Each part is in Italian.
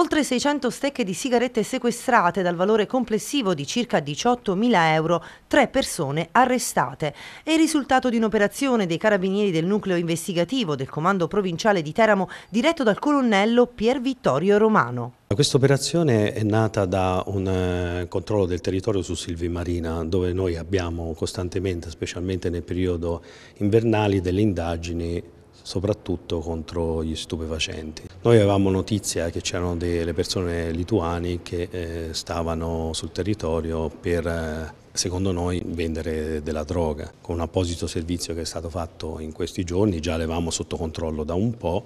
Oltre 600 stecche di sigarette sequestrate dal valore complessivo di circa 18.000 euro, tre persone arrestate. È il risultato di un'operazione dei carabinieri del nucleo investigativo del comando provinciale di Teramo diretto dal colonnello Pier Vittorio Romano. Questa operazione è nata da un eh, controllo del territorio su Silvi Marina dove noi abbiamo costantemente, specialmente nel periodo invernale, delle indagini soprattutto contro gli stupefacenti. Noi avevamo notizia eh, che c'erano delle persone lituane che eh, stavano sul territorio per eh, secondo noi vendere della droga. Con un apposito servizio che è stato fatto in questi giorni, già l'avevamo sotto controllo da un po',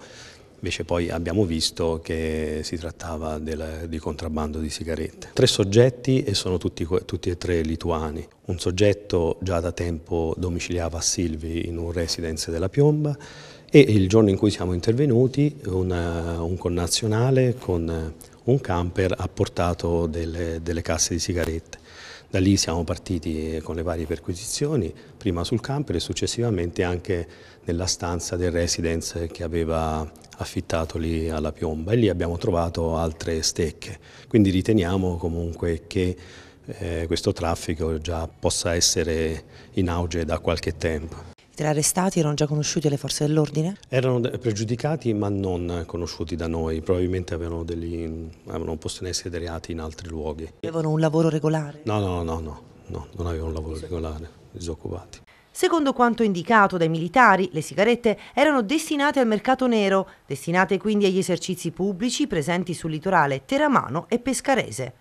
Invece poi abbiamo visto che si trattava del, di contrabbando di sigarette. Tre soggetti e sono tutti, tutti e tre lituani. Un soggetto già da tempo domiciliava a Silvi in un residence della Piomba e il giorno in cui siamo intervenuti una, un connazionale con un camper ha portato delle, delle casse di sigarette. Da lì siamo partiti con le varie perquisizioni, prima sul camper e successivamente anche nella stanza del residence che aveva affittato lì alla piomba e lì abbiamo trovato altre stecche. Quindi riteniamo comunque che eh, questo traffico già possa essere in auge da qualche tempo. I tre arrestati erano già conosciuti alle forze dell'ordine? Erano pregiudicati ma non conosciuti da noi, probabilmente avevano, degli, avevano posto in essere dei reati in altri luoghi. Avevano un lavoro regolare? No, no, no, no, no non avevano un lavoro regolare, disoccupati. Secondo quanto indicato dai militari, le sigarette erano destinate al mercato nero, destinate quindi agli esercizi pubblici presenti sul litorale teramano e pescarese.